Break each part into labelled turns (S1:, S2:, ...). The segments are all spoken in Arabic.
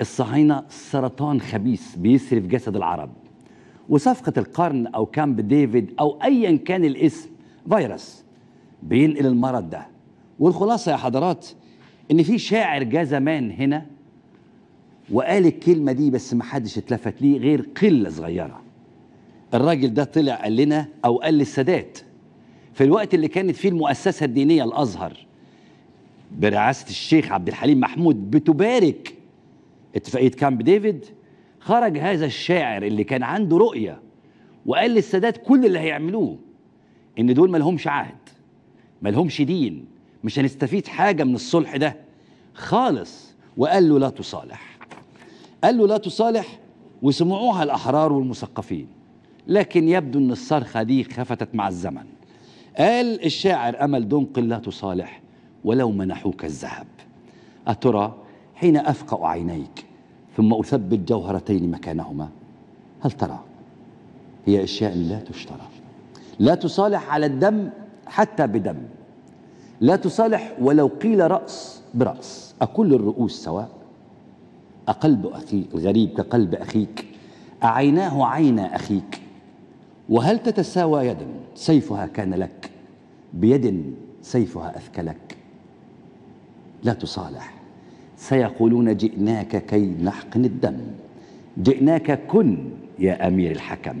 S1: الصهاينة سرطان خبيث بيسري في جسد العرب وصفقة القرن أو كامب ديفيد أو أيا كان الاسم فيروس بينقل المرض ده والخلاصة يا حضرات إن في شاعر جه زمان هنا وقال الكلمة دي بس ما حدش اتلفت ليه غير قلة صغيرة الراجل ده طلع قال لنا أو قال للسادات في الوقت اللي كانت فيه المؤسسة الدينية الأزهر برعاسة الشيخ عبد الحليم محمود بتبارك اتفاقيه كامب ديفيد خرج هذا الشاعر اللي كان عنده رؤيه وقال للسادات كل اللي هيعملوه ان دول لهمش عهد لهمش دين مش هنستفيد حاجه من الصلح ده خالص وقال له لا تصالح قال له لا تصالح وسمعوها الاحرار والمثقفين لكن يبدو ان الصرخه دي خفتت مع الزمن قال الشاعر امل دنقل لا تصالح ولو منحوك الذهب أترى حين أفقأ عينيك ثم أثبت جوهرتين مكانهما هل ترى هي أشياء لا تشترى لا تصالح على الدم حتى بدم لا تصالح ولو قيل رأس برأس أكل الرؤوس سواء أقلب أخي الغريب كقلب أخيك أعيناه عين أخيك وهل تتساوى يد سيفها كان لك بيد سيفها أثكلك لا تصالح سيقولون جئناك كي نحقن الدم جئناك كن يا أمير الحكم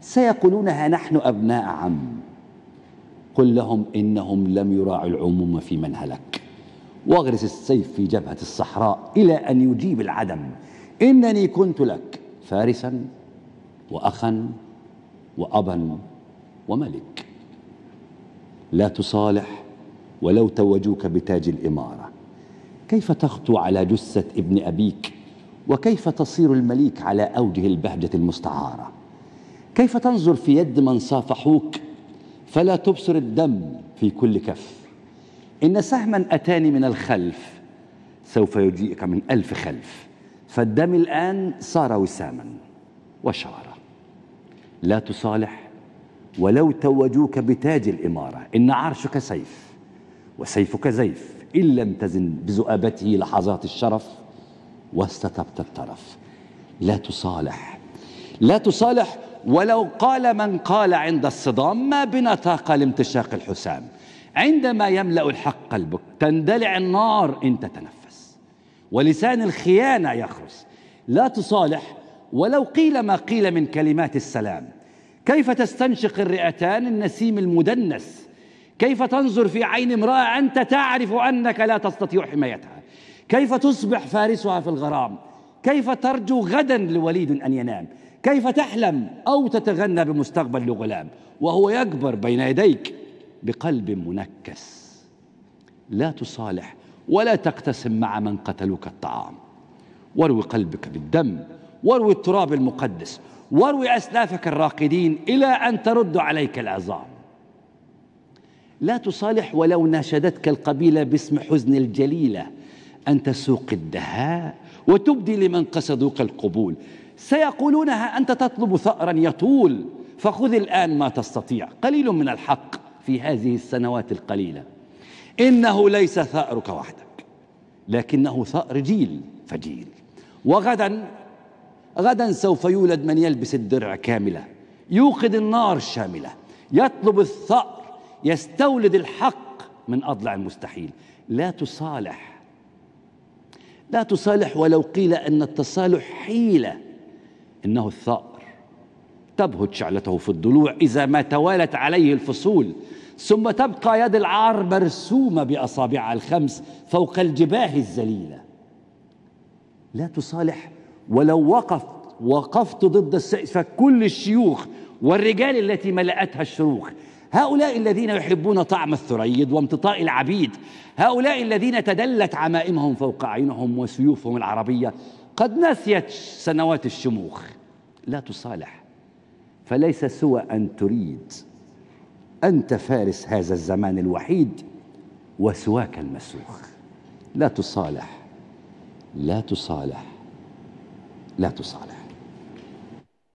S1: سيقولونها نحن أبناء عم قل لهم إنهم لم يراعوا العموم في من هلك واغرس السيف في جبهة الصحراء إلى أن يجيب العدم إنني كنت لك فارسا وأخا وأبا وملك لا تصالح ولو توجوك بتاج الإمارة كيف تخطو على جثة ابن أبيك وكيف تصير المليك على أوجه البهجة المستعارة كيف تنظر في يد من صافحوك فلا تبصر الدم في كل كف إن سهما أتاني من الخلف سوف يجيئك من ألف خلف فالدم الآن صار وساما وشعرا لا تصالح ولو توجوك بتاج الإمارة إن عرشك سيف وسيفك زيف إن لم تزن بذؤابته لحظات الشرف واستتبت الطرف لا تصالح لا تصالح ولو قال من قال عند الصدام ما بنا طاقة لامتشاق الحسام عندما يملأ الحق قلبك تندلع النار إن تتنفس ولسان الخيانة يخرس لا تصالح ولو قيل ما قيل من كلمات السلام كيف تستنشق الرئتان النسيم المدنس كيف تنظر في عين امرأة أنت تعرف أنك لا تستطيع حمايتها كيف تصبح فارسها في الغرام كيف ترجو غدا لوليد أن ينام كيف تحلم أو تتغنى بمستقبل لغلام وهو يكبر بين يديك بقلب منكس لا تصالح ولا تقتسم مع من قتلوك الطعام واروي قلبك بالدم واروي التراب المقدس واروي أسلافك الراقدين إلى أن ترد عليك العظام لا تصالح ولو ناشدتك القبيلة باسم حزن الجليلة أن تسوق الدهاء وتبدي لمن قصدوك القبول سيقولونها أنت تطلب ثأرا يطول فخذ الآن ما تستطيع قليل من الحق في هذه السنوات القليلة إنه ليس ثأرك وحدك لكنه ثأر جيل فجيل وغدا غدا سوف يولد من يلبس الدرع كاملة يوقد النار الشاملة يطلب الثأر يستولد الحق من أضلع المستحيل لا تصالح لا تصالح ولو قيل أن التصالح حيلة إنه الثأر تبهت شعلته في الضلوع إذا ما توالت عليه الفصول ثم تبقى يد العار مرسومة بأصابعها الخمس فوق الجباه الذليلة لا تصالح ولو وقفت وقفت ضد السيف كل الشيوخ والرجال التي ملأتها الشروخ هؤلاء الذين يحبون طعم الثريد وامتطاء العبيد هؤلاء الذين تدلت عمائمهم فوق عينهم وسيوفهم العربية قد نسيت سنوات الشموخ لا تصالح فليس سوى أن تريد أنت فارس هذا الزمان الوحيد وسواك المسوخ لا تصالح لا تصالح لا تصالح